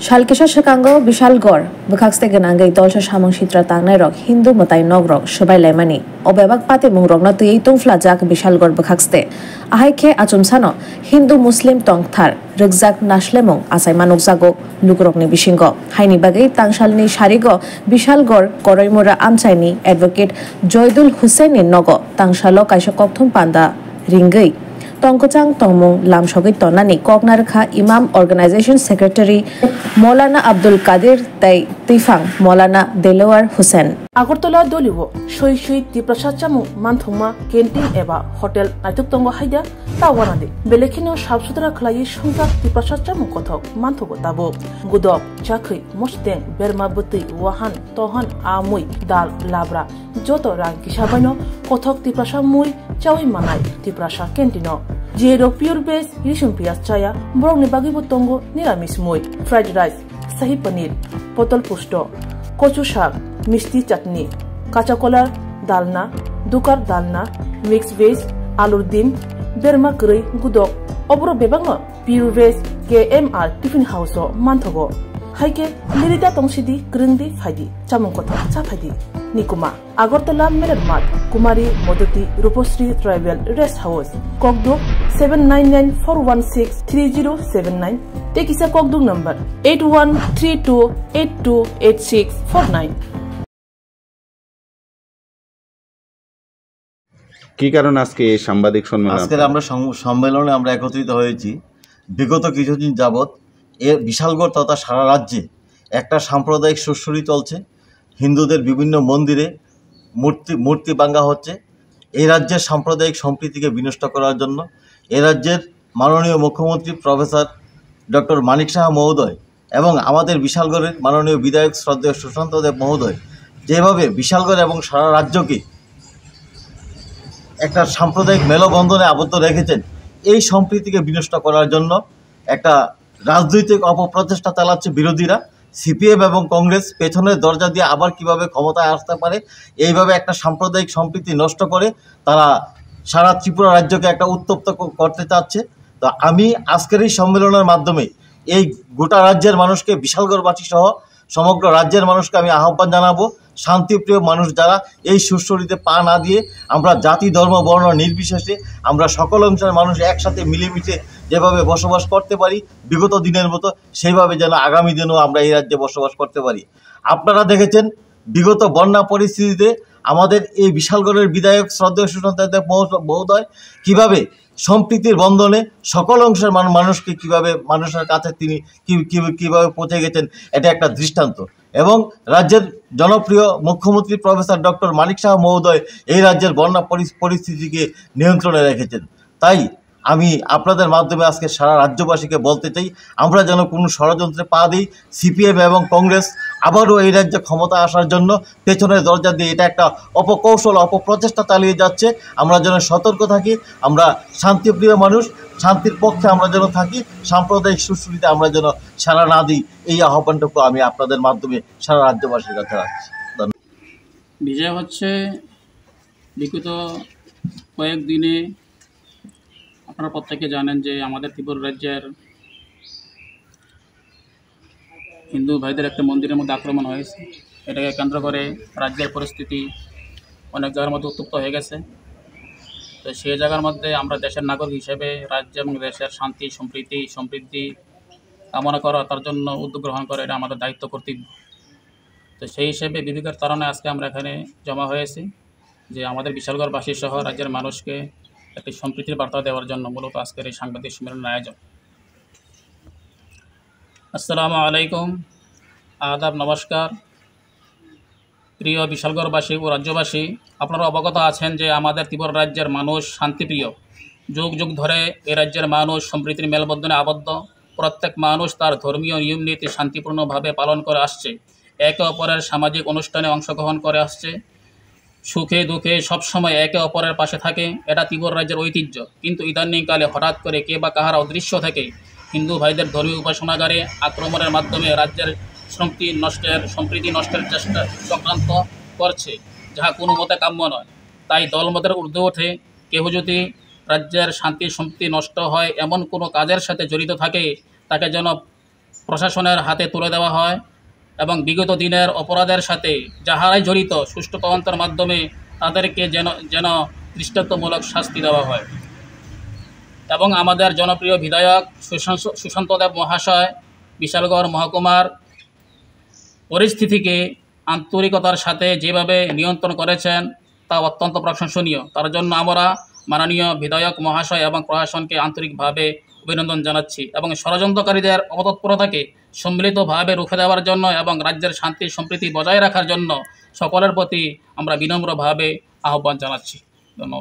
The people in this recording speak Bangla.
샬케샤 샤캉고 비샬거 부각스테게 난게 이톨샤 샤몽 시트라 땅나이럭 힌두 모타이 녹럭 슈바이 레마니 어베박 파테 무럭나 뜨이 똥플라 자크 비샬거 부각스테 아하이케 아춤사노 힌두 무슬림 똥탈 르그작 나슐레몽 아사이만 옥자고 লুকুরকনি বিশিঙ্গ হাইনি বাগে তাংশালনি সারিগ বিশালগড় করইমোরা আমচাইনি অ্যাডভোকেট জয়দুল হুসেনের নগ তাংশালক আইসক কথম পান্দা রিঙ্গই তঙ্কচাং তম লামসগের তনানি কগনার খা ইমাম অর্গানাইজেশন সেক্রেটারি মৌলানা আব্দুল কাদের তাই তিফাং মৌলানা দেলোয়ার হোসেন আগরতলা দলিব সৈ সৈ তিপ্রসাদ চামু মানথুমা কেন্টিন এবা হোটেল নাইতুকতঙ্গ হাইদা তাওয়ানাদি বেলেখিনেও সাফ সুতরা খেলাইয়ে সংখ্যা তিপ্রসাদ চামু কথক মানথুব তাব গুদক চাকরি চাখৈ বেরমা বেরমাবতী ওয়াহান তহন আমুই দাল লাবরা যত রাং কিসাবাইন কথক তিপ্রাসা মুই চাওই মানাই তিপ্রাসা কেন্টিন যে রোপিওর বেস রিসুম পিয়াজ চায়া বরং নিবাগিব তঙ্গ নিরামিষ মুই ফ্রাইড রাইস শাহি পনির পটল পুষ্ট কচু শাক মিষ্টি চাটনি কাঁচাকলার ডালনা দুকার ডালনা মিক্স ভেজ আলুর ডিম বেরমা কড়াই গুদক অবর বেবাং pure veg K M R tiffin house মানথগ হাইকে লিরিতা তংসিদি গ্রিন্দি ফাইদি চামুং কথা চা ফাইদি নিকুমা আগরতলা মেলার মাঠ কুমারী মদতি রূপশ্রী ট্রাইবেল রেস্ট হাউস ককদো seven nine nine four one six three zero seven nine টেকিসা ককদুং number eight one three two eight two eight six four nine কি কারণ আজকে এই সাংবাদিক সম্মেলন আজকে আমরা সম্মেলনে আমরা একত্রিত হয়েছি বিগত কিছুদিন যাবৎ এর বিশালগড় তথা সারা রাজ্যে একটা সাম্প্রদায়িক সুরসুরি চলছে হিন্দুদের বিভিন্ন মন্দিরে মূর্তি মূর্তি ভাঙ্গা হচ্ছে এই রাজ্যের সাম্প্রদায়িক সম্প্রীতিকে বিনষ্ট করার জন্য এ রাজ্যের মাননীয় মুখ্যমন্ত্রী প্রফেসর ডক্টর মানিক সাহা মহোদয় এবং আমাদের বিশালগড়ের মাননীয় বিধায়ক শ্রদ্ধেয় সুশান্ত দেব মহোদয় যেভাবে বিশালগড় এবং সারা রাজ্যকে একটা সাম্প্রদায়িক মেলবন্ধনে আবদ্ধ রেখেছেন এই সম্প্রীতিকে বিনষ্ট করার জন্য একটা রাজনৈতিক অপপ্রচেষ্টা চালাচ্ছে বিরোধীরা সিপিএম এবং কংগ্রেস পেছনের দরজা দিয়ে আবার কিভাবে ক্ষমতায় আসতে পারে এইভাবে একটা সাম্প্রদায়িক সম্প্রীতি নষ্ট করে তারা সারা ত্রিপুরা রাজ্যকে একটা উত্তপ্ত করতে চাচ্ছে তো আমি আজকের এই সম্মেলনের মাধ্যমে এই গোটা রাজ্যের মানুষকে বিশালগড়বাসী সহ সমগ্র রাজ্যের মানুষকে আমি আহ্বান জানাবো শান্তিপ্রিয় মানুষ যারা এই সুস্বরীতে পা না দিয়ে আমরা জাতি ধর্ম বর্ণ নির্বিশেষে আমরা সকল অঞ্চলের মানুষ একসাথে মিলেমিশে যেভাবে বসবাস করতে পারি বিগত দিনের মতো সেইভাবে যেন আগামী দিনেও আমরা এই রাজ্যে বসবাস করতে পারি আপনারা দেখেছেন বিগত বন্যা পরিস্থিতিতে আমাদের এই বিশালগড়ের বিধায়ক শ্রদ্ধেয় সুশান্ত মহোদয় কীভাবে সম্প্রীতির বন্ধনে সকল অংশের মানুষকে কিভাবে মানুষের কাছে তিনি কিভাবে পৌঁছে গেছেন এটা একটা দৃষ্টান্ত এবং রাজ্যের জনপ্রিয় মুখ্যমন্ত্রী প্রফেসর ডক্টর মানিক শাহ মহোদয় এই রাজ্যের বন্যা পরিস্থিতিকে নিয়ন্ত্রণে রেখেছেন তাই আমি আপনাদের মাধ্যমে আজকে সারা রাজ্যবাসীকে বলতে চাই আমরা যেন কোনো ষড়যন্ত্রে পা দিই সিপিএম এবং কংগ্রেস আবারও এই রাজ্যে ক্ষমতা আসার জন্য পেছনের দরজা দিয়ে এটা একটা অপকৌশল অপপ্রচেষ্টা চালিয়ে যাচ্ছে আমরা যেন সতর্ক থাকি আমরা শান্তিপ্রিয় মানুষ শান্তির পক্ষে আমরা যেন থাকি সাম্প্রদায়িক সুশ্রুতিতে আমরা যেন সারা না দিই এই আহ্বানটুকু আমি আপনাদের মাধ্যমে সারা রাজ্যবাসীর কাছে রাখছি বিজয় হচ্ছে বিগত কয়েকদিনে আপনারা প্রত্যেকে জানেন যে আমাদের ত্রিপুরা রাজ্যের হিন্দু ভাইদের একটা মন্দিরের মধ্যে আক্রমণ হয়েছে এটাকে কেন্দ্র করে রাজ্যের পরিস্থিতি অনেক জায়গার মধ্যে উত্তপ্ত হয়ে গেছে তো সেই জায়গার মধ্যে আমরা দেশের নাগরিক হিসেবে রাজ্য এবং দেশের শান্তি সম্প্রীতি সমৃদ্ধি কামনা করা তার জন্য উদ্যোগ গ্রহণ করে এটা আমাদের দায়িত্ব কর্তৃক তো সেই হিসেবে বিবেকের কারণে আজকে আমরা এখানে জমা হয়েছি যে আমাদের বিশালগড়বাসী সহ রাজ্যের মানুষকে একটি সম্প্রীতির বার্তা দেওয়ার জন্য মূলত আজকের এই সাংবাদিক সম্মেলনের আয়োজন আসসালামু আলাইকুম আদাব নমস্কার প্রিয় বিশালগড়বাসী ও রাজ্যবাসী আপনারা অবগত আছেন যে আমাদের ত্রিপুরা রাজ্যের মানুষ শান্তিপ্রিয় যুগ যুগ ধরে এ রাজ্যের মানুষ সম্প্রীতির মেলবন্ধনে আবদ্ধ প্রত্যেক মানুষ তার ধর্মীয় নিয়মনীতি শান্তিপূর্ণভাবে পালন করে আসছে একে অপরের সামাজিক অনুষ্ঠানে অংশগ্রহণ করে আসছে সুখে দুঃখে সবসময় একে অপরের পাশে থাকে এটা তিবর রাজ্যের ঐতিহ্য কিন্তু ইদানিংকালে হঠাৎ করে কে বা কাহারা অদৃশ্য থেকে হিন্দু ভাইদের ধর্মীয় উপাসনাগারে আক্রমণের মাধ্যমে রাজ্যের সম্প্রীতি নষ্টের সম্প্রীতি নষ্টের চেষ্টা চক্রান্ত করছে যাহা কোনো মতে কাম্য নয় তাই দলমতের ঊর্ধ্বে ওঠে কেহ যদি রাজ্যের শান্তি সম্পৃতি নষ্ট হয় এমন কোনো কাজের সাথে জড়িত থাকে তাকে যেন প্রশাসনের হাতে তুলে দেওয়া হয় এবং বিগত দিনের অপরাধের সাথে যাহারাই জড়িত সুষ্ঠু তদন্তের মাধ্যমে তাদেরকে যেন যেন দৃষ্টান্তমূলক শাস্তি দেওয়া হয় এবং আমাদের জনপ্রিয় বিধায়ক সুশান্ত দেব মহাশয় বিশালগড় মহকুমার পরিস্থিতিকে আন্তরিকতার সাথে যেভাবে নিয়ন্ত্রণ করেছেন তা অত্যন্ত প্রশংসনীয় তার জন্য আমরা মাননীয় বিধায়ক মহাশয় এবং প্রশাসনকে আন্তরিকভাবে অভিনন্দন জানাচ্ছি এবং ষড়যন্ত্রকারীদের অবতৎপরতাকে সম্মিলিতভাবে রুখে দেওয়ার জন্য এবং রাজ্যের শান্তি সম্প্রীতি বজায় রাখার জন্য সকলের প্রতি আমরা বিনম্রভাবে আহ্বান জানাচ্ছি